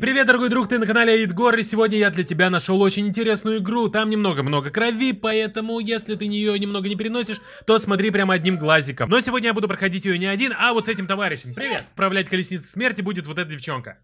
Привет, дорогой друг, ты на канале Идгор, и сегодня я для тебя нашел очень интересную игру. Там немного-много крови, поэтому, если ты ее немного не переносишь, то смотри прямо одним глазиком. Но сегодня я буду проходить ее не один, а вот с этим товарищем. Привет! Управлять колесницей смерти будет вот эта девчонка.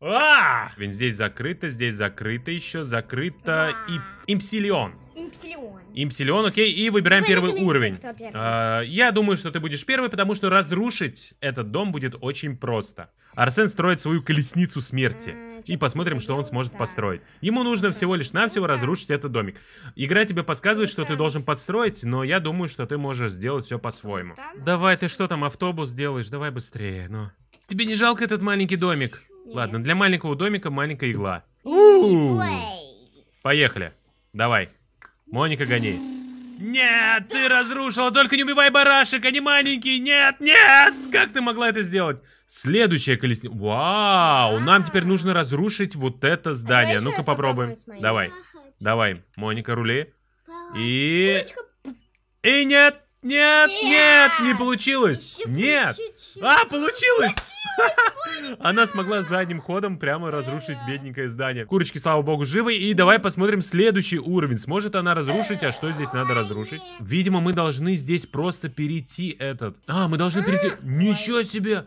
А! Ведь Здесь закрыто, здесь закрыто еще, закрыто и импсилион. Импсилион. Имсилион, окей, и выбираем Какой ну, первый уровень. Первый? А, я думаю, что ты будешь первый, потому что разрушить этот дом будет очень просто. Арсен строит свою колесницу смерти. А, и посмотрим, что он сможет да. построить. Ему нужно всего лишь навсего ну разрушить этот домик. Игра тебе подсказывает, что ты должен подстроить, но я думаю, что ты можешь сделать все по-своему. Давай, ты что там, автобус делаешь? Давай быстрее, ну. Тебе не жалко этот маленький домик? Нет. Ладно, для маленького домика маленькая игла. У -у -у. Поехали. Давай. Моника, гони. Нет, ты разрушила, только не убивай барашек, они маленькие, нет, нет, как ты могла это сделать? Следующая колесница, вау, нам теперь нужно разрушить вот это здание, ну-ка попробуем, давай, давай, Моника, рули, и, и нет, нет, нет, не получилось. Еще нет. Чуть -чуть. А, получилось. Она смогла задним ходом прямо разрушить бедненькое здание. Курочки, слава богу, живы. И давай посмотрим следующий уровень. Сможет она разрушить? А что здесь надо разрушить? Видимо, мы должны здесь просто перейти этот. А, мы должны а, перейти... Ничего себе!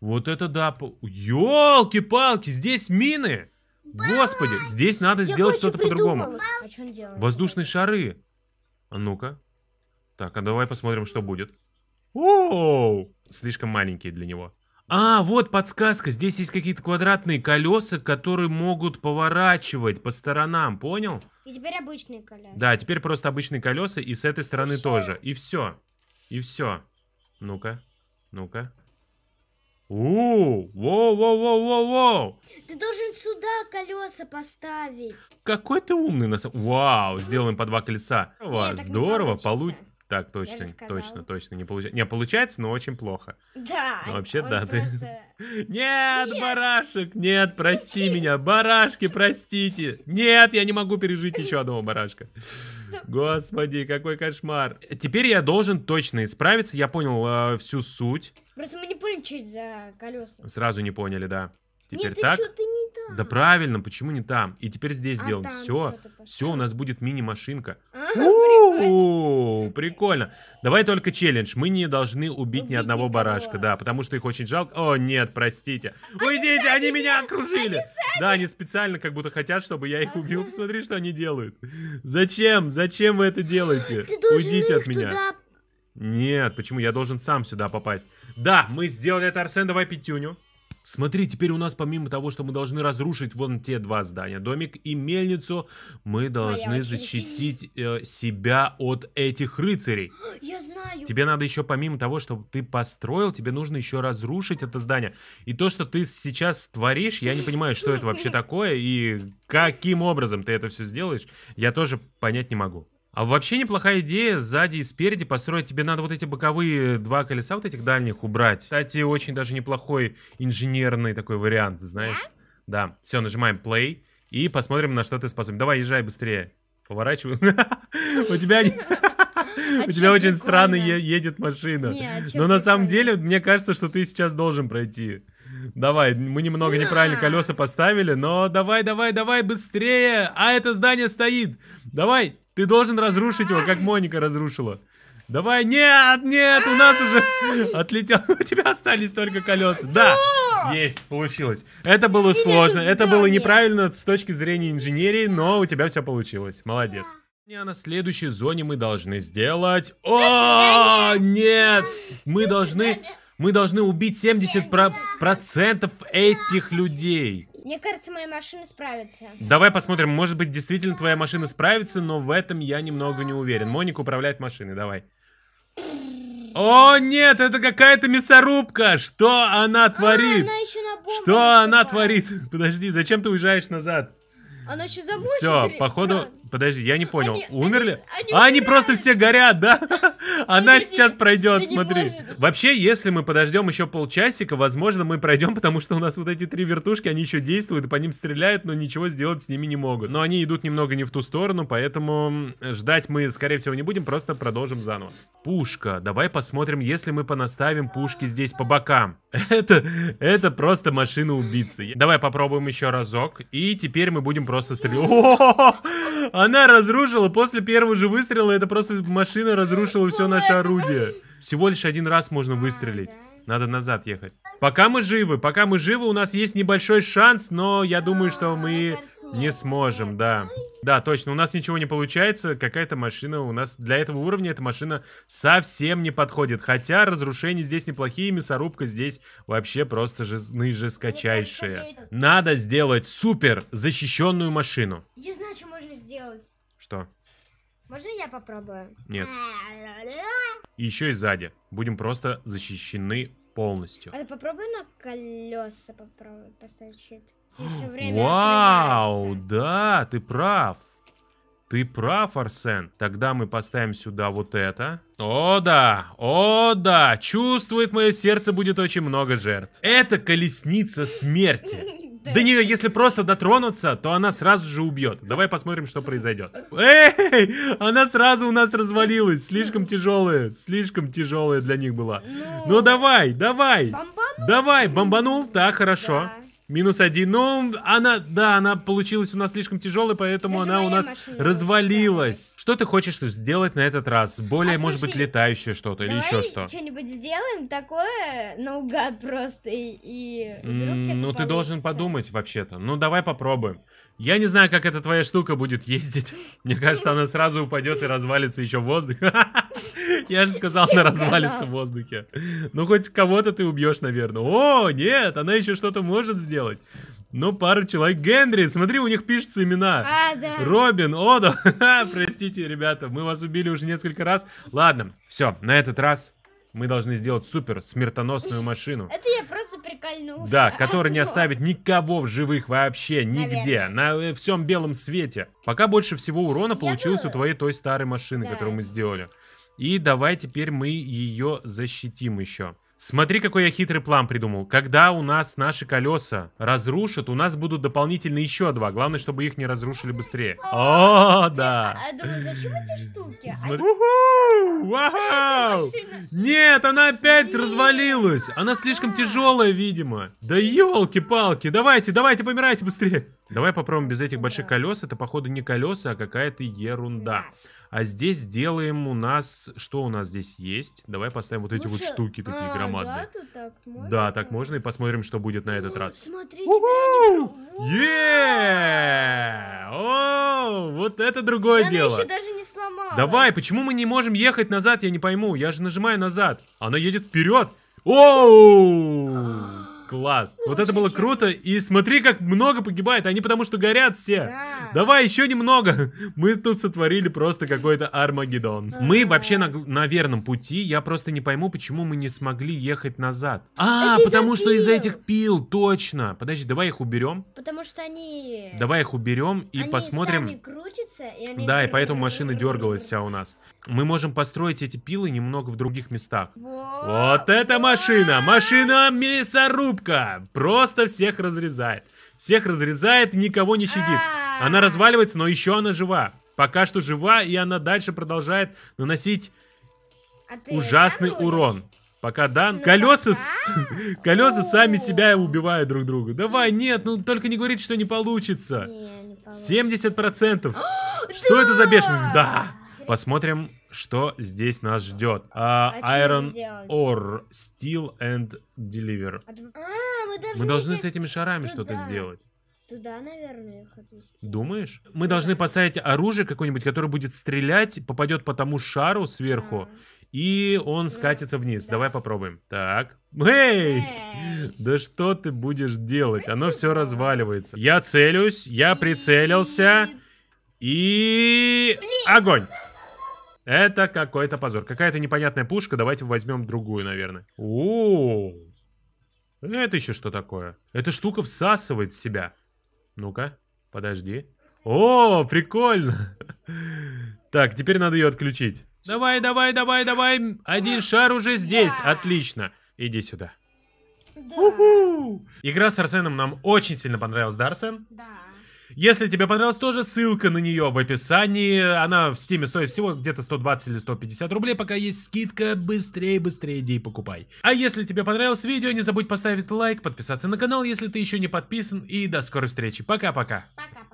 Вот это да! Ёлки-палки, здесь мины! Господи, здесь надо сделать что-то по-другому. А Воздушные шары. А ну-ка. Так, а давай посмотрим, что будет. Оу! Слишком маленькие для него. А, вот подсказка. Здесь есть какие-то квадратные колеса, которые могут поворачивать по сторонам, понял? И теперь обычные колеса. Да, теперь просто обычные колеса, и с этой стороны и тоже. И все. И все. Ну-ка, ну-ка. Воу, воу, воу, воу, воу. Ты должен сюда колеса поставить. Какой ты умный нас. Вау, сделаем по два колеса. Нет, Здорово, получится. Так, точно, точно, точно. Не, получ... не получается, но очень плохо. Да. Но вообще, да, просто... ты... Нет, нет, барашек, нет, прости Зачем? меня. Барашки, простите. Нет, я не могу пережить еще одного барашка. Господи, какой кошмар. Теперь я должен точно исправиться. Я понял э, всю суть. Просто мы не поняли, что это за колеса. Сразу не поняли, да. Теперь Нет, так? Ты ты не там. Да правильно, почему не там? И теперь здесь а делаем. Все, все, у нас будет мини-машинка. А, у прикольно. Давай только челлендж. Мы не должны убить, убить ну, ни одного никого. барашка, да, потому что их очень жалко. О, нет, простите. Они Уйдите, они меня окружили. Они да, они специально как будто хотят, чтобы я их убил. Посмотри, что они делают. Зачем? Зачем вы это делаете? Уйдите от меня. Туда... Нет, почему? Я должен сам сюда попасть. Да, мы сделали это, Арсен, давай пятюню. Смотри, теперь у нас помимо того, что мы должны разрушить вон те два здания, домик и мельницу, мы должны Моя защитить э, себя от этих рыцарей. Я знаю. Тебе надо еще помимо того, что ты построил, тебе нужно еще разрушить это здание. И то, что ты сейчас творишь, я не понимаю, что это вообще такое и каким образом ты это все сделаешь, я тоже понять не могу. А вообще неплохая идея сзади и спереди построить. Тебе надо вот эти боковые э, два колеса вот этих дальних убрать. Кстати, очень даже неплохой инженерный такой вариант, знаешь. Да, все, нажимаем play и посмотрим, на что ты способен. Давай, езжай быстрее. Поворачиваю. У тебя... А у тебя очень странно едет машина. А но на самом деле, мне кажется, что ты сейчас должен пройти. Давай, мы немного неправильно колеса поставили, но давай, давай, давай, быстрее! А это здание стоит! Давай, ты должен разрушить его, как Моника разрушила. Давай, нет, нет, у нас уже отлетел. У тебя остались только колеса. Да, есть, получилось. Это было сложно, это было неправильно с точки зрения инженерии, но у тебя все получилось. Молодец. И на следующей зоне мы должны сделать... О, нет! Мы должны... Мы должны убить 70%, 70%. этих людей. Мне кажется, моя машина справится. Давай посмотрим. Может быть, действительно твоя машина справится, но в этом я немного не уверен. Моника управляет машиной, давай. О, нет, это какая-то мясорубка! Что она а, творит? А, она еще на Что она творит? Подожди, зачем ты уезжаешь назад? Она еще забудет. Все, походу... А подожди, я не понял. Они, умерли? Они, они, а, они просто все горят, да? Она сейчас пройдет, смотри. Вообще, если мы подождем еще полчасика, возможно, мы пройдем, потому что у нас вот эти три вертушки, они еще действуют, и по ним стреляют, но ничего сделать с ними не могут. Но они идут немного не в ту сторону, поэтому ждать мы, скорее всего, не будем, просто продолжим заново. Пушка. Давай посмотрим, если мы понаставим пушки здесь по бокам. Это, это просто машина убийцы. Давай попробуем еще разок, и теперь мы будем просто стрелять. Она разрушила после первого же выстрела, это просто машина разрушила все наше орудие. Всего лишь один раз можно выстрелить. Надо назад ехать. Пока мы живы, пока мы живы, у нас есть небольшой шанс, но я думаю, что мы не сможем, да. Да, точно, у нас ничего не получается, какая-то машина у нас... Для этого уровня эта машина совсем не подходит. Хотя разрушения здесь неплохие, мясорубка здесь вообще просто же, жескочайшая. Ну, Надо сделать супер защищенную машину. Я знаю, что можно сделать. Что? Можно я попробую? Нет. И еще и сзади. Будем просто защищены полностью. А попробуй на колеса попробуй поставить щит. Вау, да, ты прав. Ты прав, Арсен. Тогда мы поставим сюда вот это. О да, о да, чувствует мое сердце будет очень много жертв. Это колесница смерти. Да нее, если просто дотронуться, то она сразу же убьет. Давай посмотрим, что произойдет. Эй, она сразу у нас развалилась. Слишком тяжелая, слишком тяжелая для них была. Ну, ну давай, давай. Давай, бомбанул, да, хорошо. Минус один. Ну, она, да, она получилась у нас слишком тяжелой, поэтому Даже она у нас развалилась. Да. Что ты хочешь сделать на этот раз? Более, а, может слушай, быть, летающее что-то или еще что? что-нибудь сделаем такое наугад просто и... и вдруг mm, ну, получится. ты должен подумать вообще-то. Ну, давай попробуем. Я не знаю, как эта твоя штука будет ездить. Мне кажется, она сразу упадет и развалится еще в воздух. Я же сказал, она развалится в воздухе. Ну, хоть кого-то ты убьешь, наверное. О, нет, она еще что-то может сделать. Ну, пару человек. Генри, смотри, у них пишутся имена. А, да. Робин, Одо. Простите, ребята, мы вас убили уже несколько раз. Ладно, все, на этот раз мы должны сделать супер смертоносную машину. Это я просто прикольнулся. Да, которая не оставит никого в живых вообще, нигде, Наверное. на э, всем белом свете. Пока больше всего урона получилось у твоей той старой машины, да. которую мы сделали. И давай теперь мы ее защитим еще. Смотри, какой я хитрый план придумал. Когда у нас наши колеса разрушат, у нас будут дополнительно еще два. Главное, чтобы их не разрушили быстрее. О, а, да. А, думаю, зачем эти штуки? Смотри. Вау! Нет, она опять развалилась. Она слишком тяжелая, видимо. Да елки-палки. Давайте, давайте, помирайте быстрее. Давай попробуем без этих больших колес. Это, походу, не колеса, а какая-то ерунда. А здесь сделаем у нас... Что у нас здесь есть? Давай поставим вот эти вот штуки такие а, громадные. Да, так можно? да, так можно. И посмотрим, что будет на этот раз. Смотрите, Еее! О, вот это другое дело. даже не сломалась. Давай, почему мы не можем ехать назад, я не пойму. Я же нажимаю назад. Она едет вперед. Оу! Класс. Лучше, вот это было чем... круто. И смотри, как много погибает. Они потому что горят все. Да. Давай еще немного. Мы тут сотворили просто какой-то Армагеддон. Да. Мы вообще на, на верном пути. Я просто не пойму, почему мы не смогли ехать назад. А, это потому что из за этих пил, точно. Подожди, давай их уберем. Потому что они... Давай их уберем и они посмотрим. Сами крутятся, и они да, и поэтому машина дергалась вся у нас. Мы можем построить эти пилы немного в других местах. Вот, вот это машина! Машина мясорубка! Юбка просто всех разрезает. Всех разрезает и никого не щадит. А. Она разваливается, но еще она жива. Пока что жива, и она дальше продолжает наносить а ужасный урон. Пока Дан... Ну, колеса, с... колеса сами себя убивают друг друга. Давай, нет, ну только не говорит, что не получится. Не, не получится. 70%. Что это за бешеный? Да! Посмотрим, что здесь нас ждет. А, а Iron Ore, Steel and Deliver. А, мы должны, мы должны с этими шарами что-то сделать. Туда, наверное, их отвезти. Думаешь? Мы Туда. должны поставить оружие какое-нибудь, которое будет стрелять, попадет по тому шару сверху, а -а -а. и он ну, скатится вниз. Да. Давай попробуем. Так. Эй! Эй! Да что ты будешь делать? Оно все разваливается. Я целюсь, я прицелился. И... Блин! Огонь! Это какой-то позор. Какая-то непонятная пушка. Давайте возьмем другую, наверное. О, Это еще что такое? Эта штука всасывает в себя. Ну-ка, подожди. О, прикольно. Так, теперь надо ее отключить. Давай, давай, давай, давай. Один шар уже здесь. Отлично. Иди сюда. Да. Игра с Арсеном нам очень сильно понравилась, да, Арсен? Да. Если тебе понравилось, тоже ссылка на нее в описании. Она в стиме стоит всего где-то 120 или 150 рублей, пока есть скидка. Быстрее, быстрее иди и покупай. А если тебе понравилось видео, не забудь поставить лайк, подписаться на канал, если ты еще не подписан. И до скорой встречи. Пока-пока. Пока-пока.